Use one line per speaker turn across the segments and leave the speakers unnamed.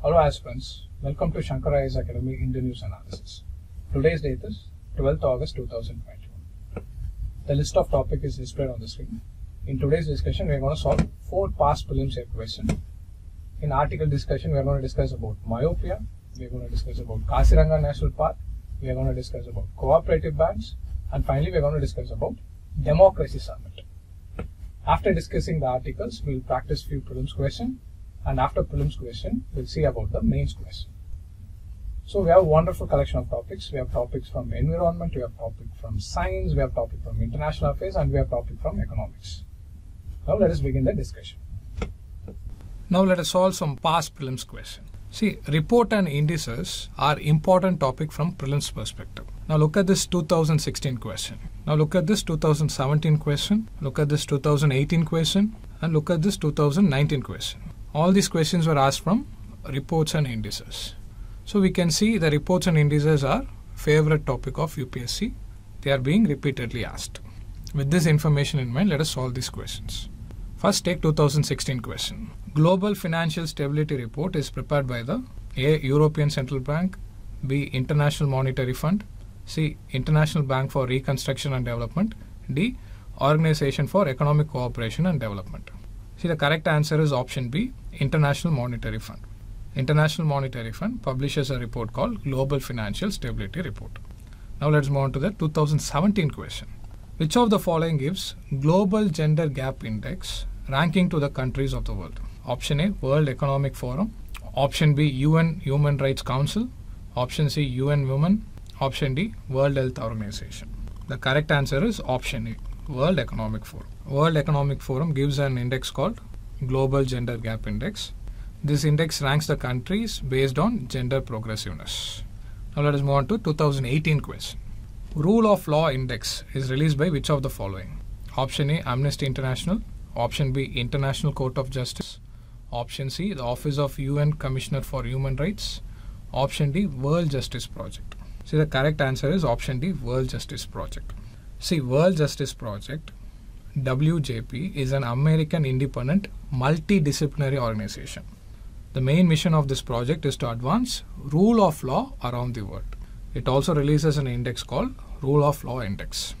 Hello aspirants, welcome to Shankaraya's Academy Indian News Analysis. Today's date is 12th August 2021. The list of topic is displayed on the screen. In today's discussion, we are going to solve four past prelims questions. In article discussion, we are going to discuss about myopia, we are going to discuss about Kasiranga National Park, we are going to discuss about cooperative banks, and finally we are going to discuss about democracy summit. After discussing the articles, we will practice few prelims questions and after prelims question we'll see about the mains question. So we have a wonderful collection of topics. We have topics from environment, we have topic from science, we have topic from international affairs and we have topic from economics. Now let us begin the discussion. Now let us solve some past prelims question. See, report and indices are important topic from prelims perspective. Now look at this 2016 question. Now look at this 2017 question. Look at this 2018 question. And look at this 2019 question all these questions were asked from reports and indices. So we can see the reports and indices are favorite topic of UPSC. They are being repeatedly asked. With this information in mind, let us solve these questions. First, take 2016 question. Global Financial Stability Report is prepared by the A. European Central Bank, B. International Monetary Fund, C. International Bank for Reconstruction and Development, D. Organization for Economic Cooperation and Development. See, the correct answer is option B, International Monetary Fund. International Monetary Fund publishes a report called Global Financial Stability Report. Now let's move on to the 2017 question. Which of the following gives Global Gender Gap Index ranking to the countries of the world? Option A, World Economic Forum. Option B, UN Human Rights Council. Option C, UN Women. Option D, World Health Organization. The correct answer is option A, World Economic Forum. World Economic Forum gives an index called Global Gender Gap Index. This index ranks the countries based on gender progressiveness. Now let us move on to 2018 quiz. Rule of Law Index is released by which of the following? Option A Amnesty International, Option B International Court of Justice, Option C the Office of UN Commissioner for Human Rights, Option D World Justice Project. See the correct answer is Option D World Justice Project. See World Justice Project WJP is an American independent multidisciplinary organization. The main mission of this project is to advance rule of law around the world. It also releases an index called Rule of Law Index.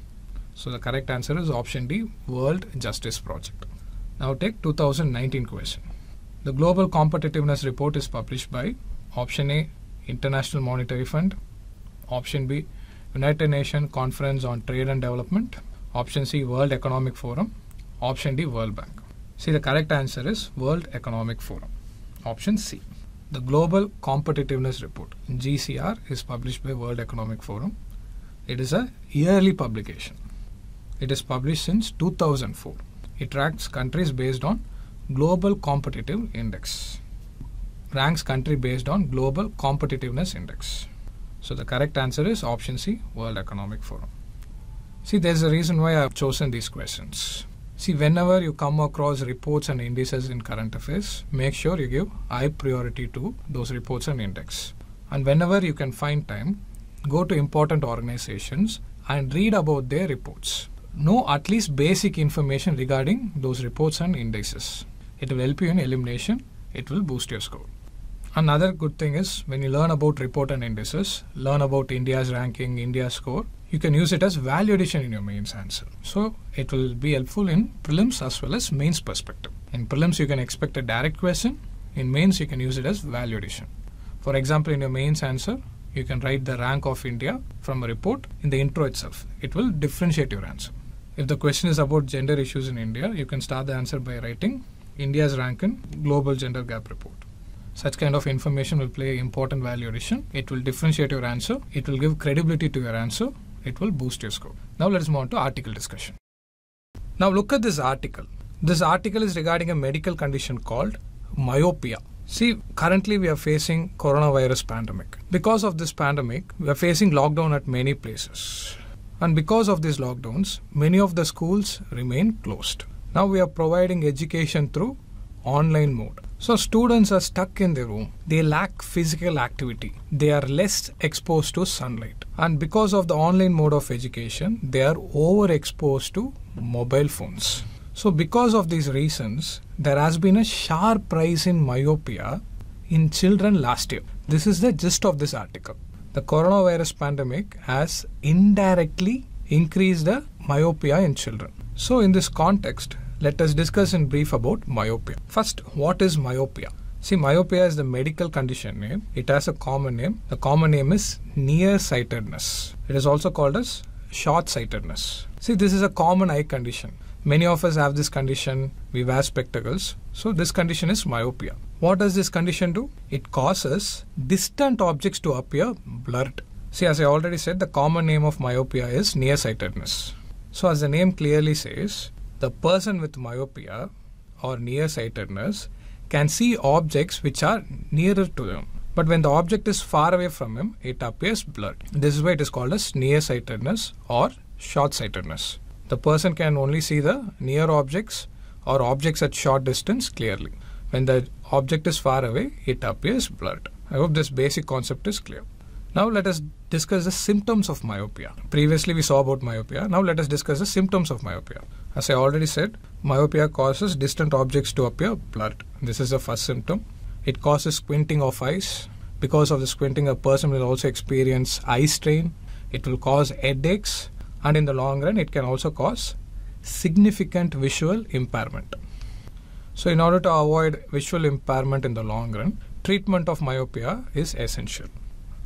So the correct answer is option D, World Justice Project. Now take 2019 question. The Global Competitiveness Report is published by option A, International Monetary Fund, option B, United Nations Conference on Trade and Development, Option C, World Economic Forum. Option D, World Bank. See, the correct answer is World Economic Forum. Option C. The Global Competitiveness Report, GCR, is published by World Economic Forum. It is a yearly publication. It is published since 2004. It tracks countries based on Global Competitive Index. Ranks country based on Global Competitiveness Index. So the correct answer is option C, World Economic Forum. See, there's a reason why I've chosen these questions. See, whenever you come across reports and indices in current affairs, make sure you give high priority to those reports and index. And whenever you can find time, go to important organizations and read about their reports. Know at least basic information regarding those reports and indices. It will help you in elimination, it will boost your score. Another good thing is when you learn about report and indices, learn about India's ranking, India's score, you can use it as value addition in your mains answer. So it will be helpful in prelims as well as mains perspective. In prelims, you can expect a direct question. In mains, you can use it as value addition. For example, in your mains answer, you can write the rank of India from a report in the intro itself. It will differentiate your answer. If the question is about gender issues in India, you can start the answer by writing India's rank in Global Gender Gap Report. Such kind of information will play important value addition. It will differentiate your answer. It will give credibility to your answer it will boost your score. Now let us move on to article discussion. Now look at this article. This article is regarding a medical condition called myopia. See, currently we are facing coronavirus pandemic. Because of this pandemic, we are facing lockdown at many places. And because of these lockdowns, many of the schools remain closed. Now we are providing education through online mode. So, students are stuck in their room. They lack physical activity. They are less exposed to sunlight. And because of the online mode of education, they are overexposed to mobile phones. So, because of these reasons, there has been a sharp rise in myopia in children last year. This is the gist of this article. The coronavirus pandemic has indirectly increased the myopia in children. So, in this context, let us discuss in brief about myopia. First, what is myopia? See, myopia is the medical condition name. It has a common name. The common name is nearsightedness. It is also called as short-sightedness. See, this is a common eye condition. Many of us have this condition. We wear spectacles. So this condition is myopia. What does this condition do? It causes distant objects to appear blurred. See, as I already said, the common name of myopia is nearsightedness. So as the name clearly says, the person with myopia or nearsightedness can see objects which are nearer to them. But when the object is far away from him, it appears blurred. This is why it is called as nearsightedness or short-sightedness. The person can only see the near objects or objects at short distance clearly. When the object is far away, it appears blurred. I hope this basic concept is clear. Now let us discuss the symptoms of myopia. Previously we saw about myopia. Now let us discuss the symptoms of myopia. As I already said, myopia causes distant objects to appear blurred. This is the first symptom. It causes squinting of eyes. Because of the squinting, a person will also experience eye strain. It will cause headaches and in the long run it can also cause significant visual impairment. So in order to avoid visual impairment in the long run, treatment of myopia is essential.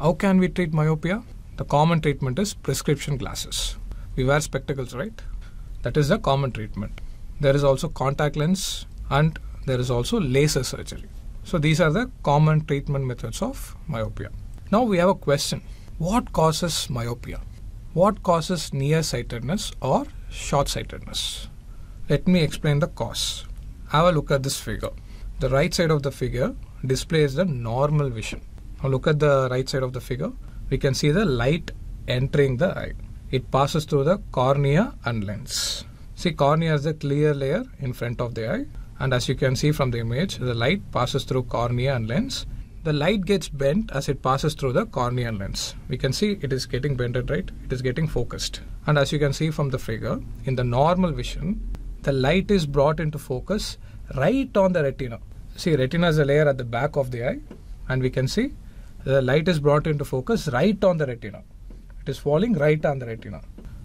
How can we treat myopia? The common treatment is prescription glasses. We wear spectacles, right? That is the common treatment. There is also contact lens and there is also laser surgery. So these are the common treatment methods of myopia. Now we have a question. What causes myopia? What causes nearsightedness or short-sightedness? Let me explain the cause. Have a look at this figure. The right side of the figure displays the normal vision. Now look at the right side of the figure. We can see the light entering the eye. It passes through the cornea and lens. See cornea is the clear layer in front of the eye and as you can see from the image, the light passes through cornea and lens. The light gets bent as it passes through the cornea and lens. We can see it is getting bended, right? It is getting focused. And as you can see from the figure, in the normal vision, the light is brought into focus right on the retina. See, retina is a layer at the back of the eye and we can see the light is brought into focus right on the retina. It is falling right on the retina.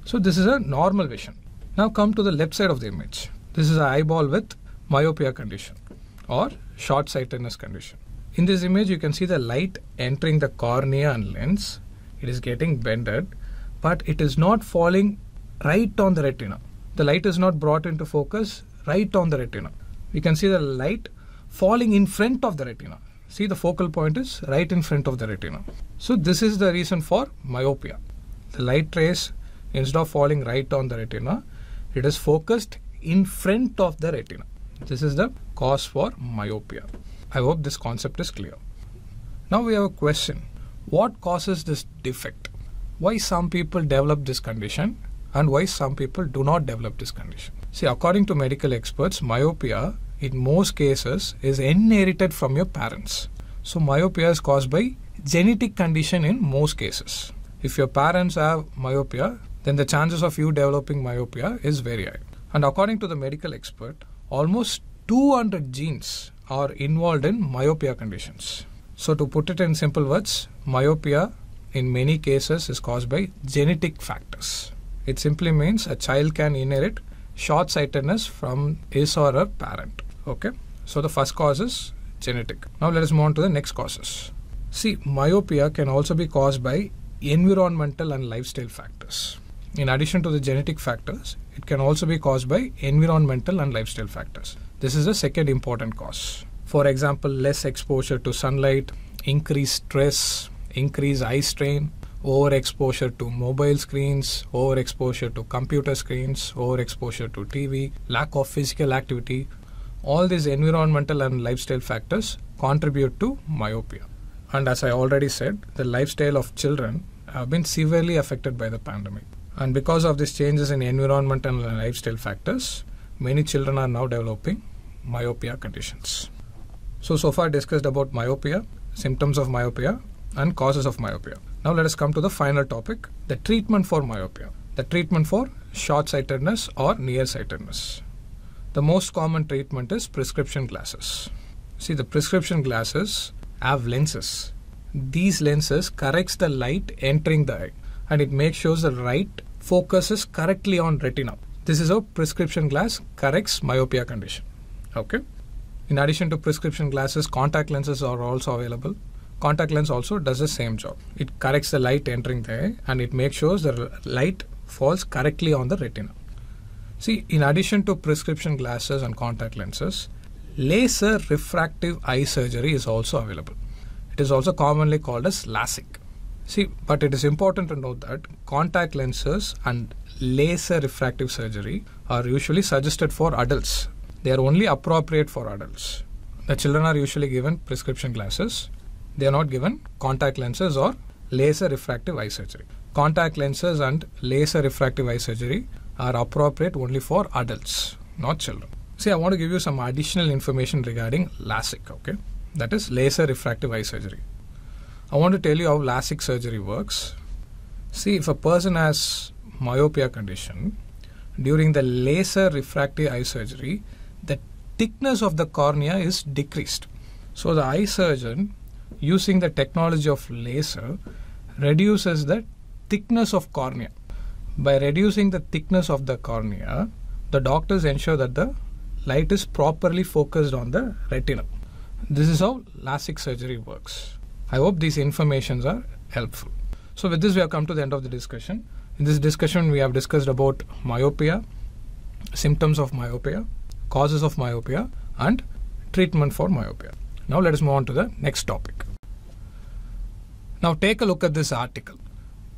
So this is a normal vision. Now come to the left side of the image. This is an eyeball with myopia condition or short sightedness condition. In this image, you can see the light entering the cornea and lens. It is getting bended, but it is not falling right on the retina. The light is not brought into focus right on the retina. We can see the light falling in front of the retina. See the focal point is right in front of the retina. So this is the reason for myopia. The light rays instead of falling right on the retina, it is focused in front of the retina. This is the cause for myopia. I hope this concept is clear. Now we have a question. What causes this defect? Why some people develop this condition and why some people do not develop this condition? See, according to medical experts, myopia in most cases is inherited from your parents. So myopia is caused by genetic condition in most cases. If your parents have myopia, then the chances of you developing myopia is very high. And according to the medical expert, almost 200 genes are involved in myopia conditions. So to put it in simple words, myopia in many cases is caused by genetic factors. It simply means a child can inherit short-sightedness from his or her parent. Okay, so the first cause is genetic. Now let us move on to the next causes. See, myopia can also be caused by environmental and lifestyle factors. In addition to the genetic factors, it can also be caused by environmental and lifestyle factors. This is the second important cause. For example, less exposure to sunlight, increased stress, increased eye strain, overexposure to mobile screens, overexposure to computer screens, overexposure to TV, lack of physical activity, all these environmental and lifestyle factors contribute to myopia. And as I already said, the lifestyle of children have been severely affected by the pandemic. And because of these changes in environmental and lifestyle factors, many children are now developing myopia conditions. So, so far discussed about myopia, symptoms of myopia, and causes of myopia. Now, let us come to the final topic the treatment for myopia, the treatment for short sightedness or near sightedness. The most common treatment is prescription glasses. See the prescription glasses have lenses. These lenses corrects the light entering the eye and it makes sure the light focuses correctly on retina. This is how prescription glass corrects myopia condition. Okay. In addition to prescription glasses, contact lenses are also available. Contact lens also does the same job. It corrects the light entering the eye and it makes sure the light falls correctly on the retina. See, in addition to prescription glasses and contact lenses, laser refractive eye surgery is also available. It is also commonly called as LASIK. See, but it is important to note that contact lenses and laser refractive surgery are usually suggested for adults. They are only appropriate for adults. The children are usually given prescription glasses. They are not given contact lenses or laser refractive eye surgery. Contact lenses and laser refractive eye surgery are appropriate only for adults, not children. See, I want to give you some additional information regarding LASIK, okay? That is laser refractive eye surgery. I want to tell you how LASIK surgery works. See, if a person has myopia condition, during the laser refractive eye surgery, the thickness of the cornea is decreased. So the eye surgeon, using the technology of laser, reduces the thickness of cornea. By reducing the thickness of the cornea, the doctors ensure that the light is properly focused on the retina. This is how LASIK surgery works. I hope these informations are helpful. So with this we have come to the end of the discussion. In this discussion we have discussed about myopia, symptoms of myopia, causes of myopia and treatment for myopia. Now let us move on to the next topic. Now take a look at this article.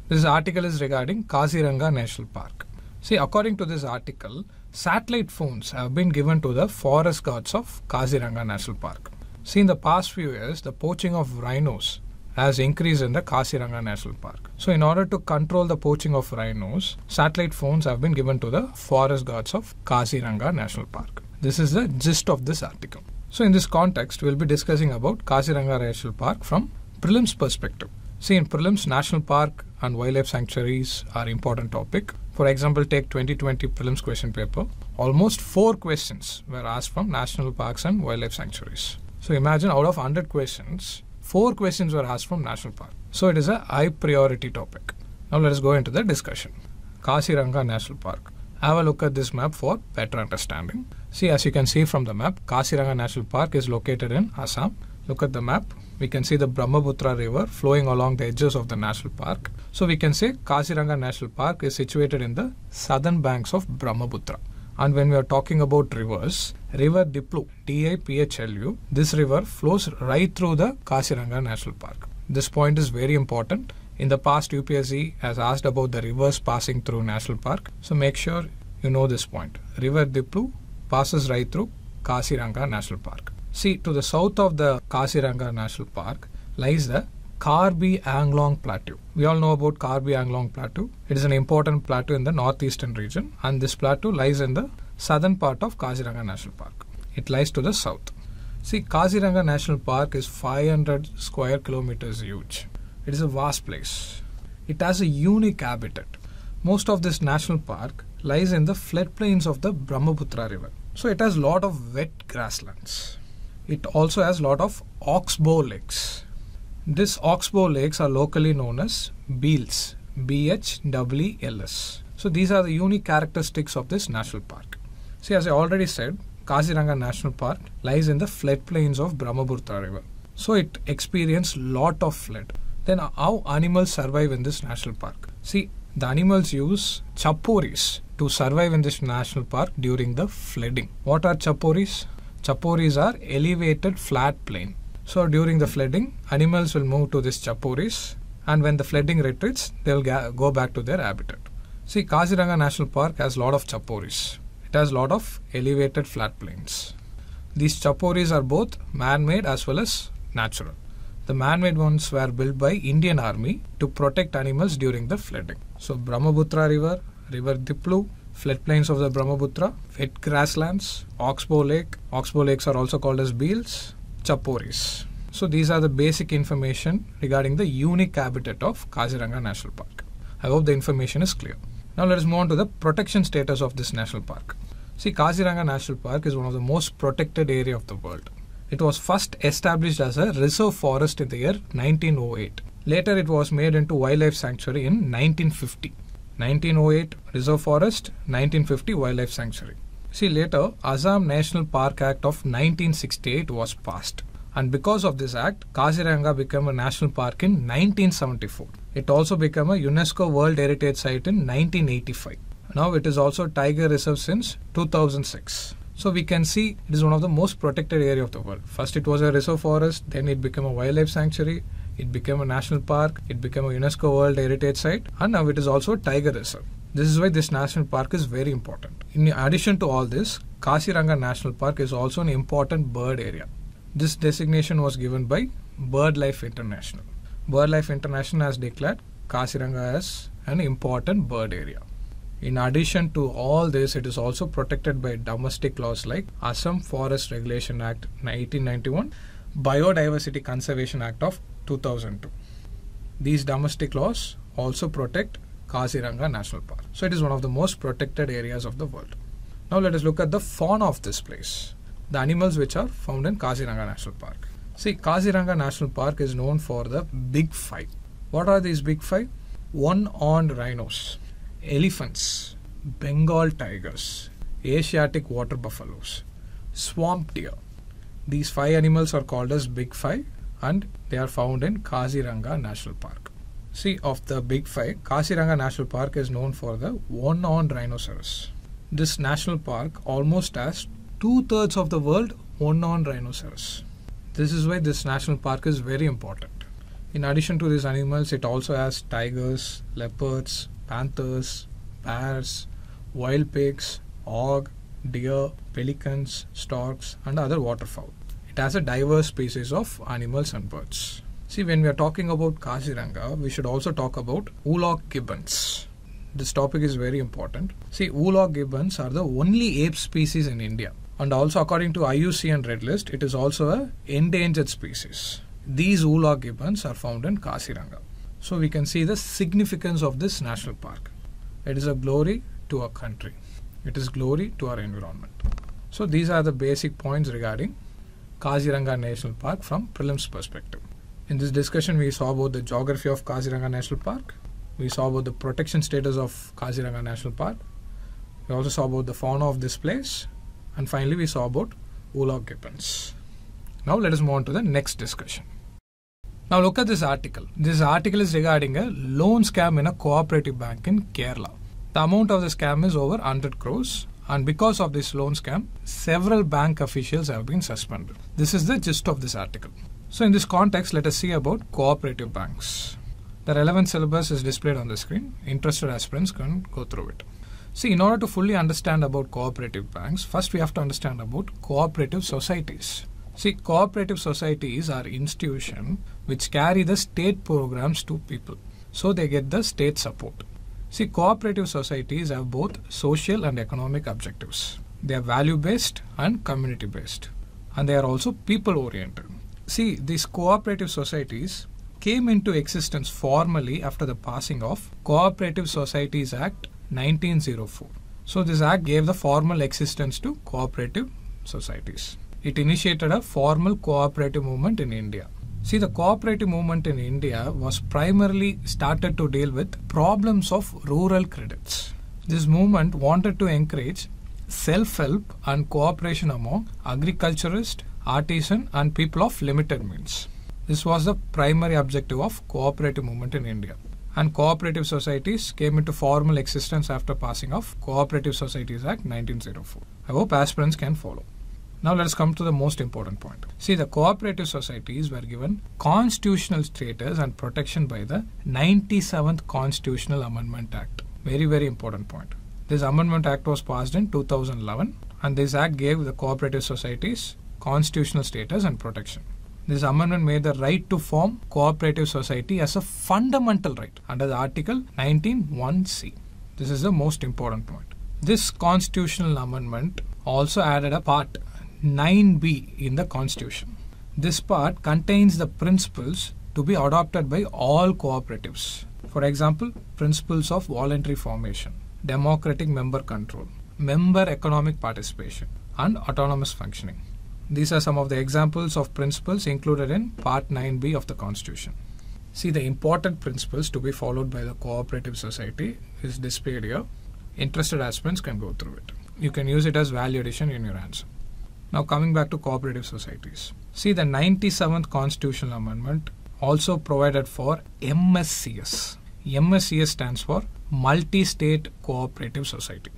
This article is regarding Kaziranga National Park. See, according to this article, satellite phones have been given to the forest guards of Kaziranga National Park. See, in the past few years, the poaching of rhinos has increased in the Kaziranga National Park. So, in order to control the poaching of rhinos, satellite phones have been given to the forest guards of Kaziranga National Park. This is the gist of this article. So, in this context, we'll be discussing about Kaziranga National Park from prelims perspective. See, in prelims, national park and wildlife sanctuaries are important topic. For example, take 2020 prelims question paper. Almost four questions were asked from national parks and wildlife sanctuaries. So imagine out of 100 questions, four questions were asked from national park. So it is a high priority topic. Now let us go into the discussion. Kasiranga National Park. Have a look at this map for better understanding. See, as you can see from the map, Kasiranga National Park is located in Assam look at the map, we can see the Brahmaputra River flowing along the edges of the national park. So we can say Kaziranga National Park is situated in the southern banks of Brahmaputra. And when we are talking about rivers, River Diplu, D-I-P-H-L-U, this river flows right through the Kaziranga National Park. This point is very important. In the past, UPSC has asked about the rivers passing through National Park. So make sure you know this point. River Diplu passes right through Kaziranga National Park. See, to the south of the Kaziranga National Park lies the Karbi Anglong Plateau. We all know about Karbi Anglong Plateau. It is an important plateau in the northeastern region, and this plateau lies in the southern part of Kaziranga National Park. It lies to the south. See, Kaziranga National Park is 500 square kilometers huge. It is a vast place. It has a unique habitat. Most of this national park lies in the floodplains of the Brahmaputra River. So it has lot of wet grasslands. It also has a lot of oxbow lakes. These oxbow lakes are locally known as Beals, B-H-E-E-L-S. So these are the unique characteristics of this national park. See, as I already said, Kaziranga National Park lies in the floodplains of Brahmaputra River. So it experienced lot of flood. Then how animals survive in this national park? See, the animals use chapporis to survive in this national park during the flooding. What are chapporis? Chaporis are elevated flat plain. So during the flooding, animals will move to this chaporis and when the flooding retreats, they will go back to their habitat. See, Kaziranga National Park has lot of chaporis. It has lot of elevated flat plains. These chaporis are both man-made as well as natural. The man-made ones were built by Indian Army to protect animals during the flooding. So Brahmaputra River, River Diplu, floodplains of the Brahmaputra, wet grasslands, oxbow lake. Oxbow lakes are also called as beels, chaporis. So these are the basic information regarding the unique habitat of Kaziranga National Park. I hope the information is clear. Now let us move on to the protection status of this national park. See, Kaziranga National Park is one of the most protected area of the world. It was first established as a reserve forest in the year 1908. Later it was made into wildlife sanctuary in 1950. 1908 Reserve Forest, 1950 Wildlife Sanctuary. See later, Assam National Park Act of 1968 was passed. And because of this act, Kaziranga became a national park in 1974. It also became a UNESCO World Heritage Site in 1985. Now it is also tiger reserve since 2006. So we can see it is one of the most protected area of the world. First it was a reserve forest, then it became a wildlife sanctuary, it became a national park, it became a UNESCO World Heritage Site, and now it is also a tiger reserve. This is why this national park is very important. In addition to all this, Kasiranga National Park is also an important bird area. This designation was given by BirdLife International. BirdLife International has declared Kasiranga as an important bird area. In addition to all this, it is also protected by domestic laws like Assam Forest Regulation Act 1991, Biodiversity Conservation Act of 2002. These domestic laws also protect Kaziranga National Park. So it is one of the most protected areas of the world. Now let us look at the fauna of this place, the animals which are found in Kaziranga National Park. See, Kaziranga National Park is known for the big five. What are these big five? One horned rhinos, elephants, Bengal tigers, Asiatic water buffaloes, swamp deer. These five animals are called as big five and they are found in Kaziranga National Park. See, of the big five, Kaziranga National Park is known for the one horned rhinoceros. This national park almost has two thirds of the world one horned rhinoceros. This is why this national park is very important. In addition to these animals, it also has tigers, leopards, panthers, bears, wild pigs, hog, deer, pelicans, storks, and other waterfowl. It has a diverse species of animals and birds. See, when we are talking about Kaziranga, we should also talk about Ulog gibbons. This topic is very important. See, Ulog gibbons are the only ape species in India. And also, according to IUCN Red List, it is also an endangered species. These Ulog gibbons are found in Kaziranga. So, we can see the significance of this national park. It is a glory to our country. It is glory to our environment. So, these are the basic points regarding Kaziranga National Park from prelims perspective. In this discussion, we saw about the geography of Kaziranga National Park, we saw about the protection status of Kaziranga National Park, we also saw about the fauna of this place, and finally we saw about Ula gibbons. Now let us move on to the next discussion. Now look at this article. This article is regarding a loan scam in a cooperative bank in Kerala. The amount of the scam is over 100 crores and because of this loan scam, several bank officials have been suspended. This is the gist of this article. So in this context, let us see about cooperative banks. The relevant syllabus is displayed on the screen. Interested aspirants can go through it. See, in order to fully understand about cooperative banks, first we have to understand about cooperative societies. See, cooperative societies are institutions which carry the state programs to people. So they get the state support. See, cooperative societies have both social and economic objectives. They are value based and community based, and they are also people oriented. See, these cooperative societies came into existence formally after the passing of Cooperative Societies Act 1904. So, this act gave the formal existence to cooperative societies. It initiated a formal cooperative movement in India. See, the cooperative movement in India was primarily started to deal with problems of rural credits. This movement wanted to encourage self help and cooperation among agriculturists, artisans, and people of limited means. This was the primary objective of cooperative movement in India. And cooperative societies came into formal existence after passing of Cooperative Societies Act 1904. I hope aspirants can follow. Now let us come to the most important point. See, the cooperative societies were given constitutional status and protection by the 97th Constitutional Amendment Act. Very, very important point. This Amendment Act was passed in 2011 and this act gave the cooperative societies constitutional status and protection. This amendment made the right to form cooperative society as a fundamental right under the Article 19.1c. This is the most important point. This constitutional amendment also added a part 9b in the Constitution. This part contains the principles to be adopted by all cooperatives. For example, principles of voluntary formation, democratic member control, member economic participation, and autonomous functioning. These are some of the examples of principles included in Part 9b of the Constitution. See, the important principles to be followed by the cooperative society is displayed here. Interested aspirants can go through it. You can use it as value addition in your answer. Now, coming back to cooperative societies. See, the 97th Constitutional Amendment also provided for MSCS. MSCS stands for Multi State Cooperative Society.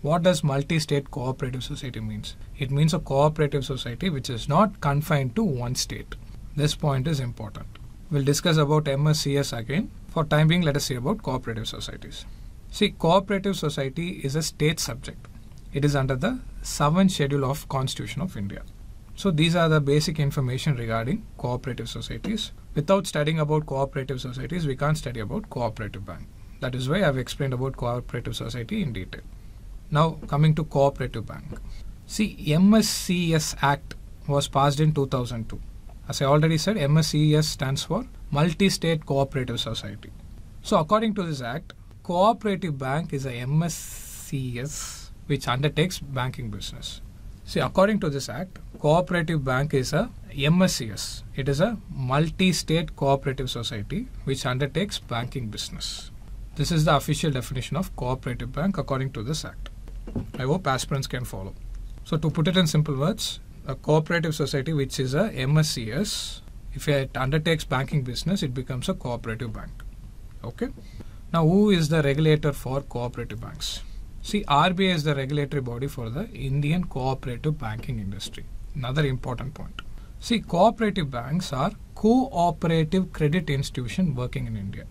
What does multi state cooperative society means? It means a cooperative society which is not confined to one state. This point is important. We'll discuss about MSCS again. For time being, let us see about cooperative societies. See, cooperative society is a state subject it is under the 7th schedule of Constitution of India. So these are the basic information regarding cooperative societies. Without studying about cooperative societies, we can't study about cooperative bank. That is why I've explained about cooperative society in detail. Now coming to cooperative bank. See, MSCS Act was passed in 2002. As I already said, MSCS stands for Multi-State Cooperative Society. So according to this act, cooperative bank is a MSCS which undertakes banking business. See, according to this act, cooperative bank is a MSCS. It is a multi-state cooperative society which undertakes banking business. This is the official definition of cooperative bank according to this act. I hope aspirants can follow. So to put it in simple words, a cooperative society which is a MSCS, if it undertakes banking business, it becomes a cooperative bank. Okay. Now, who is the regulator for cooperative banks? See, RBI is the regulatory body for the Indian cooperative banking industry. Another important point. See, cooperative banks are cooperative credit institution working in India.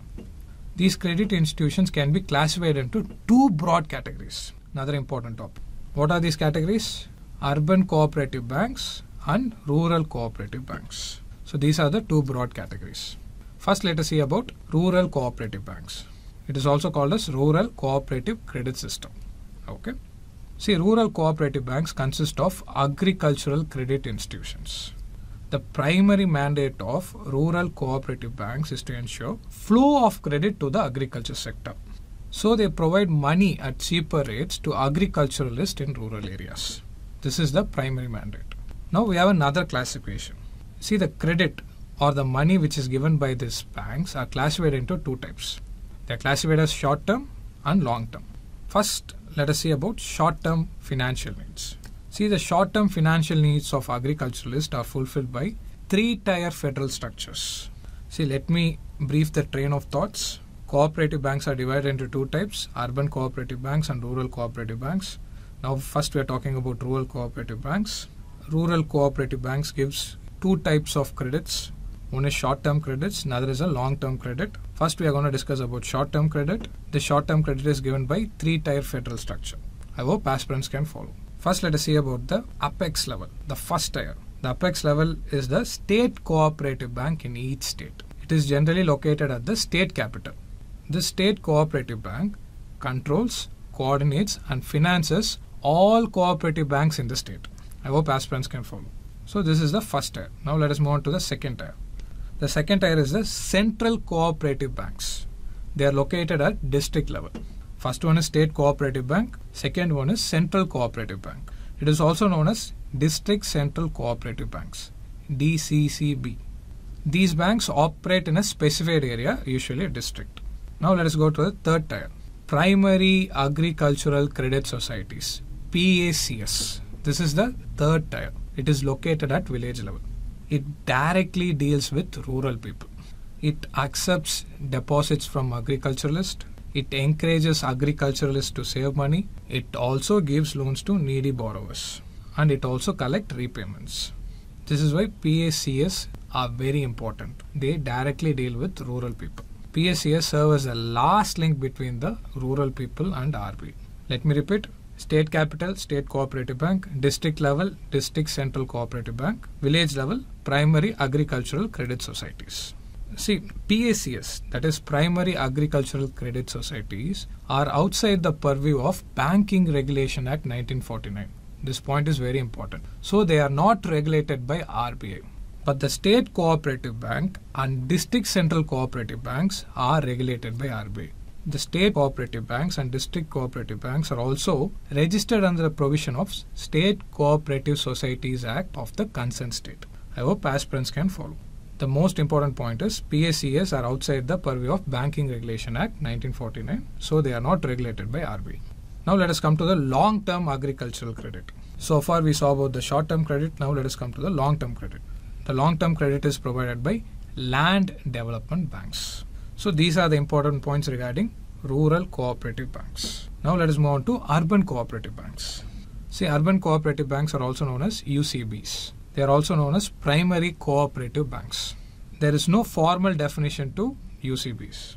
These credit institutions can be classified into two broad categories. Another important topic. What are these categories? Urban cooperative banks and rural cooperative banks. So these are the two broad categories. First, let us see about rural cooperative banks. It is also called as rural cooperative credit system. Okay. See, rural cooperative banks consist of agricultural credit institutions. The primary mandate of rural cooperative banks is to ensure flow of credit to the agriculture sector. So they provide money at cheaper rates to agriculturalists in rural areas. This is the primary mandate. Now we have another classification. See the credit or the money which is given by these banks are classified into two types. They are classified as short term and long term. First, let us see about short-term financial needs. See, the short-term financial needs of agriculturalists are fulfilled by three-tier federal structures. See, let me brief the train of thoughts. Cooperative banks are divided into two types, urban cooperative banks and rural cooperative banks. Now, first we are talking about rural cooperative banks. Rural cooperative banks gives two types of credits one is short-term credits, another is a long-term credit. First, we are going to discuss about short-term credit. The short-term credit is given by three-tier federal structure. I hope aspirants can follow. First, let us see about the apex level, the first tier. The apex level is the state cooperative bank in each state. It is generally located at the state capital. The state cooperative bank controls, coordinates, and finances all cooperative banks in the state. I hope aspirants can follow. So this is the first tier. Now let us move on to the second tier. The second tier is the central cooperative banks. They are located at district level. First one is State Cooperative Bank, second one is Central Cooperative Bank. It is also known as District Central Cooperative Banks, DCCB. These banks operate in a specified area, usually a district. Now let us go to the third tier. Primary Agricultural Credit Societies, PACS. This is the third tier. It is located at village level it directly deals with rural people. It accepts deposits from agriculturalists. It encourages agriculturalists to save money. It also gives loans to needy borrowers. And it also collects repayments. This is why PACS are very important. They directly deal with rural people. PACS serve as the last link between the rural people and RBI. Let me repeat state capital state cooperative bank district level district central cooperative bank village level primary agricultural credit societies see PACS that is primary agricultural credit societies are outside the purview of banking regulation act 1949 this point is very important so they are not regulated by RBI but the state cooperative bank and district central cooperative banks are regulated by RBI the state cooperative banks and district cooperative banks are also registered under the provision of State Cooperative Societies Act of the concerned state. I hope aspirants can follow. The most important point is PACS are outside the purview of Banking Regulation Act 1949, so they are not regulated by RBI. Now let us come to the long-term agricultural credit. So far we saw about the short-term credit, now let us come to the long-term credit. The long-term credit is provided by land development banks. So these are the important points regarding rural cooperative banks. Now let us move on to urban cooperative banks. See, urban cooperative banks are also known as UCBs. They are also known as primary cooperative banks. There is no formal definition to UCBs.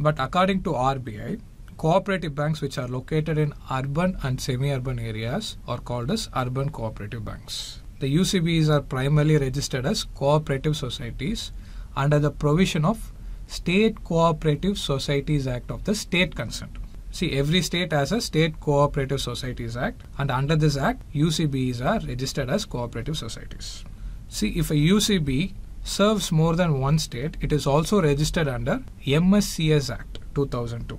But according to RBI, cooperative banks which are located in urban and semi-urban areas are called as urban cooperative banks. The UCBs are primarily registered as cooperative societies under the provision of State Cooperative Societies Act of the state concerned. See, every state has a State Cooperative Societies Act, and under this act, UCBs are registered as cooperative societies. See, if a UCB serves more than one state, it is also registered under MSCS Act 2002,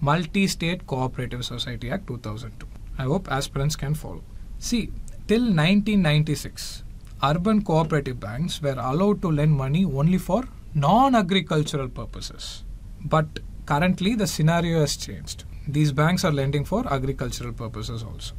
Multi State Cooperative Society Act 2002. I hope aspirants can follow. See, till 1996, urban cooperative banks were allowed to lend money only for non agricultural purposes. But currently, the scenario has changed. These banks are lending for agricultural purposes also.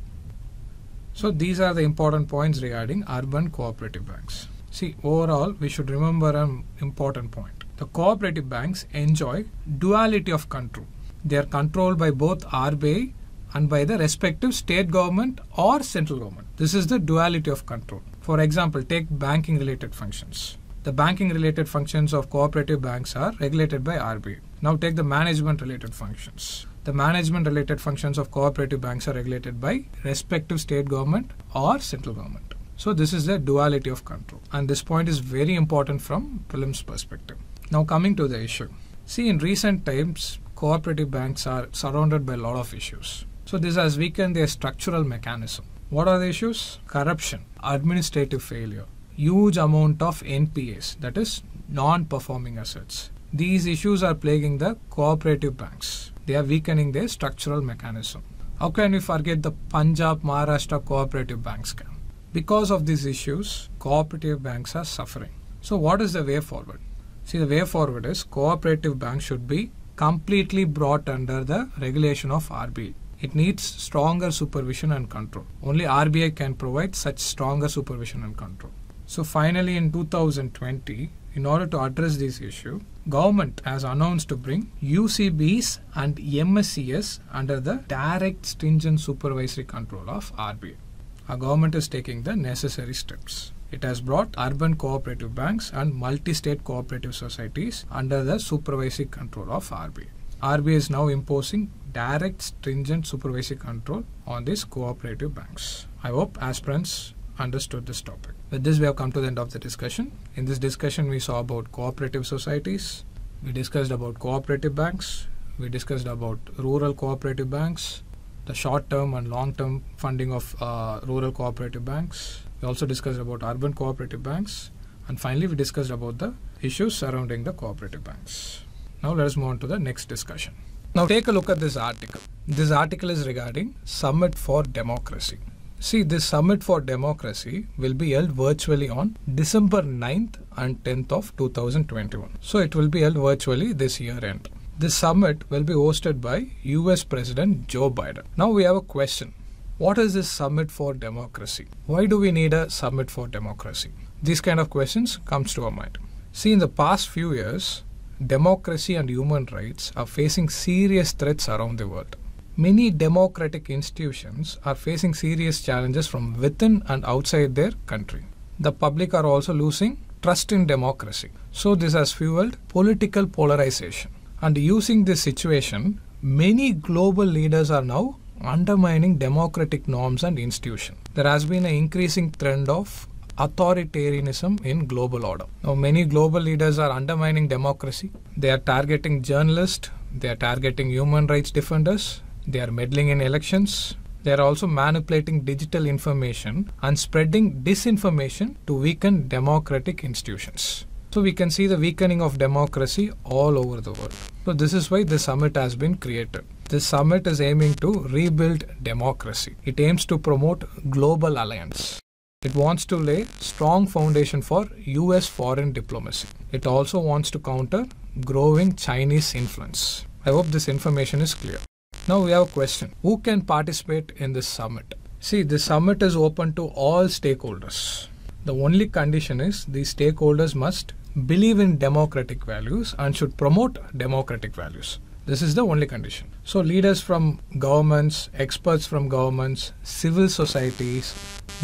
So, these are the important points regarding urban cooperative banks. See, overall, we should remember an important point. The cooperative banks enjoy duality of control. They are controlled by both RBI and by the respective state government or central government. This is the duality of control. For example, take banking related functions the banking related functions of cooperative banks are regulated by RBI. Now take the management related functions. The management related functions of cooperative banks are regulated by respective state government or central government. So this is the duality of control and this point is very important from prelims perspective. Now coming to the issue. See in recent times cooperative banks are surrounded by a lot of issues. So this has weakened their structural mechanism. What are the issues? Corruption, administrative failure, huge amount of NPAs, that is non-performing assets. These issues are plaguing the cooperative banks. They are weakening their structural mechanism. How can we forget the Punjab Maharashtra cooperative bank scam? Because of these issues, cooperative banks are suffering. So what is the way forward? See, the way forward is cooperative banks should be completely brought under the regulation of RBI. It needs stronger supervision and control. Only RBI can provide such stronger supervision and control. So finally in 2020, in order to address this issue, government has announced to bring UCBs and MSCS under the direct stringent supervisory control of RBI. Our government is taking the necessary steps. It has brought urban cooperative banks and multi-state cooperative societies under the supervisory control of RBI. RBI is now imposing direct stringent supervisory control on these cooperative banks. I hope aspirants understood this topic. With this, we have come to the end of the discussion. In this discussion, we saw about cooperative societies, we discussed about cooperative banks, we discussed about rural cooperative banks, the short term and long term funding of uh, rural cooperative banks. We also discussed about urban cooperative banks, and finally, we discussed about the issues surrounding the cooperative banks. Now, let us move on to the next discussion. Now, take a look at this article. This article is regarding Summit for Democracy. See, this Summit for Democracy will be held virtually on December 9th and 10th of 2021. So it will be held virtually this year end. This summit will be hosted by US President Joe Biden. Now we have a question. What is this summit for democracy? Why do we need a summit for democracy? These kind of questions comes to our mind. See in the past few years, democracy and human rights are facing serious threats around the world many democratic institutions are facing serious challenges from within and outside their country. The public are also losing trust in democracy. So, this has fueled political polarization. And using this situation, many global leaders are now undermining democratic norms and institutions. There has been an increasing trend of authoritarianism in global order. Now, many global leaders are undermining democracy. They are targeting journalists, they are targeting human rights defenders, they are meddling in elections. They are also manipulating digital information and spreading disinformation to weaken democratic institutions. So we can see the weakening of democracy all over the world. So this is why this summit has been created. This summit is aiming to rebuild democracy. It aims to promote global alliance. It wants to lay strong foundation for US foreign diplomacy. It also wants to counter growing Chinese influence. I hope this information is clear. Now we have a question. Who can participate in this summit? See, the summit is open to all stakeholders. The only condition is the stakeholders must believe in democratic values and should promote democratic values. This is the only condition. So, leaders from governments, experts from governments, civil societies,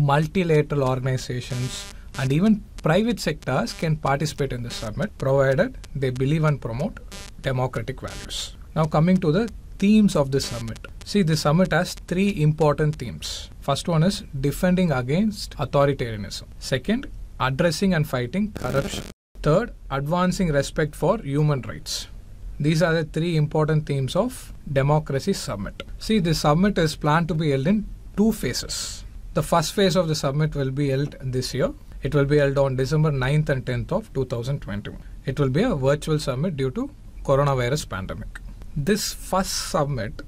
multilateral organizations, and even private sectors can participate in the summit provided they believe and promote democratic values. Now, coming to the themes of the summit. See, the summit has three important themes. First one is defending against authoritarianism. Second, addressing and fighting corruption. Third, advancing respect for human rights. These are the three important themes of Democracy Summit. See, the summit is planned to be held in two phases. The first phase of the summit will be held this year. It will be held on December 9th and 10th of 2021. It will be a virtual summit due to coronavirus pandemic. This first summit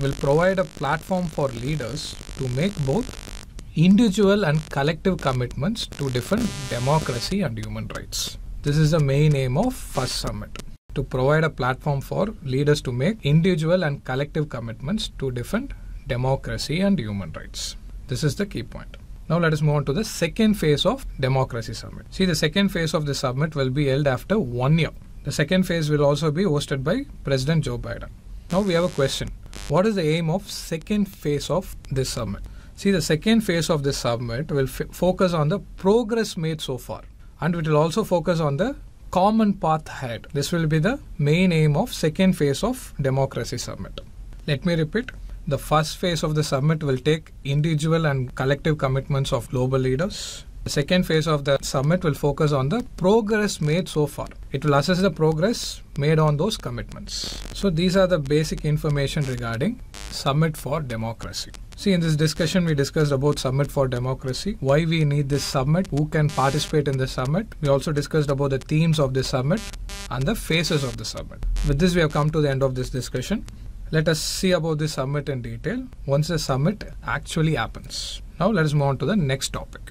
will provide a platform for leaders to make both individual and collective commitments to defend democracy and human rights. This is the main aim of first summit to provide a platform for leaders to make individual and collective commitments to defend democracy and human rights. This is the key point. Now let us move on to the second phase of Democracy Summit. See, the second phase of the summit will be held after one year. The second phase will also be hosted by President Joe Biden. Now we have a question. What is the aim of second phase of this summit? See the second phase of this summit will focus on the progress made so far and it will also focus on the common path ahead. This will be the main aim of second phase of democracy summit. Let me repeat. The first phase of the summit will take individual and collective commitments of global leaders. The second phase of the summit will focus on the progress made so far. It will assess the progress made on those commitments. So these are the basic information regarding Summit for Democracy. See, in this discussion, we discussed about Summit for Democracy, why we need this summit, who can participate in the summit. We also discussed about the themes of the summit and the phases of the summit. With this, we have come to the end of this discussion. Let us see about the summit in detail once the summit actually happens. Now, let us move on to the next topic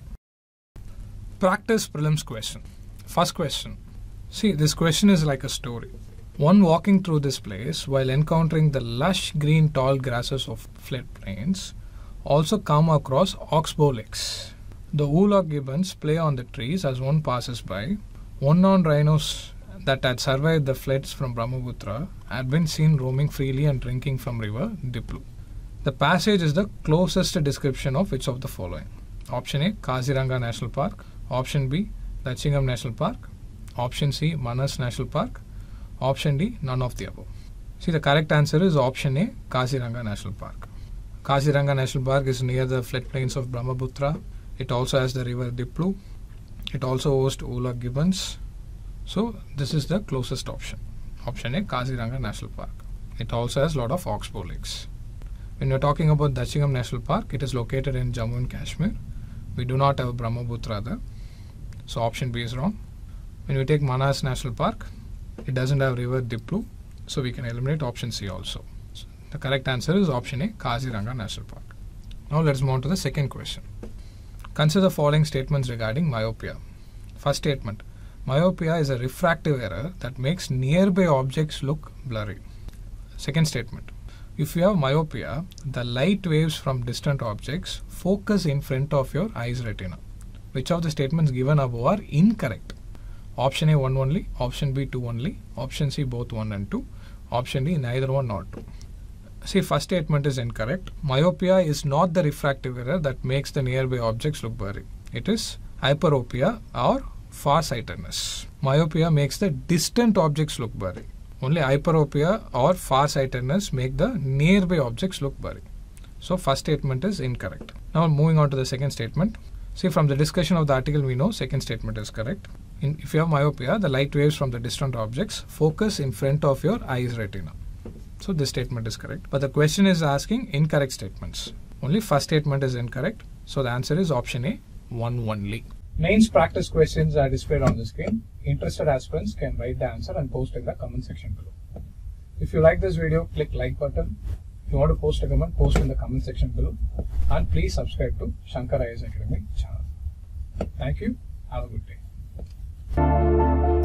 practice prelims question. First question. See, this question is like a story. One walking through this place while encountering the lush green tall grasses of plains, also come across oxbow lakes. The Ulog gibbons play on the trees as one passes by. One on rhinos that had survived the floods from Brahmaputra had been seen roaming freely and drinking from river Diplu. The passage is the closest description of which of the following. Option A, Kaziranga National Park. Option B, Ratchingam National Park. Option C, Manas National Park. Option D, none of the above. See, the correct answer is option A, Kaziranga National Park. Kaziranga National Park is near the floodplains of Brahmaputra. It also has the river Diplu. It also hosts Ola Gibbons. So, this is the closest option. Option A, Kaziranga National Park. It also has a lot of oxbow lakes. When we're talking about Dachingam National Park, it is located in Jammu and Kashmir. We do not have Brahmaputra there. So option B is wrong. When we take Manas National Park, it doesn't have river Diplu, so we can eliminate option C also. So the correct answer is option A, Kaziranga National Park. Now let's move on to the second question. Consider the following statements regarding myopia. First statement, myopia is a refractive error that makes nearby objects look blurry. Second statement, if you have myopia, the light waves from distant objects focus in front of your eye's retina which of the statements given above are incorrect. Option A 1 only, option B 2 only, option C both 1 and 2, option D neither 1 nor 2. See, first statement is incorrect. Myopia is not the refractive error that makes the nearby objects look blurry. It is hyperopia or farsightedness. Myopia makes the distant objects look blurry. Only hyperopia or farsightedness make the nearby objects look blurry. So first statement is incorrect. Now moving on to the second statement. See from the discussion of the article we know second statement is correct. In, if you have myopia, the light waves from the distant objects focus in front of your eyes retina. So this statement is correct. But the question is asking incorrect statements. Only first statement is incorrect. So the answer is option A, one only. Mains practice questions are displayed on the screen. Interested aspirants can write the answer and post in the comment section below. If you like this video, click like button. If you want to post a comment, post in the comment section below. And please subscribe to Shankar IS Academy channel. Thank you. Have a good day.